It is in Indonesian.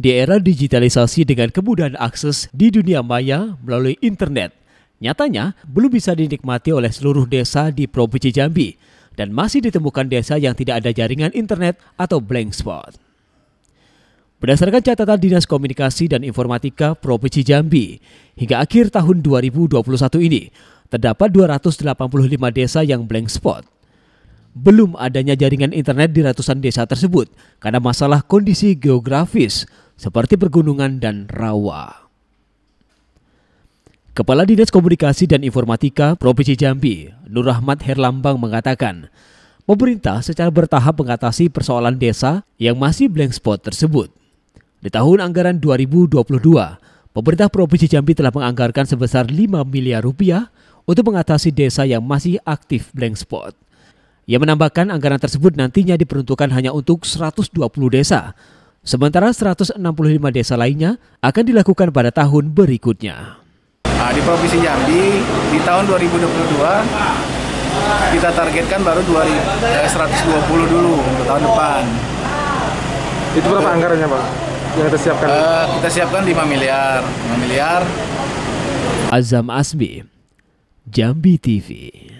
Di era digitalisasi dengan kemudahan akses di dunia maya melalui internet, nyatanya belum bisa dinikmati oleh seluruh desa di Provinsi Jambi dan masih ditemukan desa yang tidak ada jaringan internet atau blank spot. Berdasarkan catatan Dinas Komunikasi dan Informatika Provinsi Jambi, hingga akhir tahun 2021 ini, terdapat 285 desa yang blank spot belum adanya jaringan internet di ratusan desa tersebut karena masalah kondisi geografis seperti pergunungan dan rawa. Kepala Dinas Komunikasi dan Informatika Provinsi Jambi, Nur Rahmat Herlambang mengatakan, pemerintah secara bertahap mengatasi persoalan desa yang masih blank spot tersebut. Di tahun anggaran 2022, pemerintah Provinsi Jambi telah menganggarkan sebesar 5 miliar rupiah untuk mengatasi desa yang masih aktif blank spot. Ia menambahkan anggaran tersebut nantinya diperuntukkan hanya untuk 120 desa, sementara 165 desa lainnya akan dilakukan pada tahun berikutnya. Nah, di Provinsi Jambi di tahun 2022 kita targetkan baru 2, 120 eh, dulu untuk tahun depan. Itu berapa anggarannya, Pak? Yang kita siapkan? Uh, kita siapkan 5 miliar, 5 miliar. Azam Asbi, Jambi TV.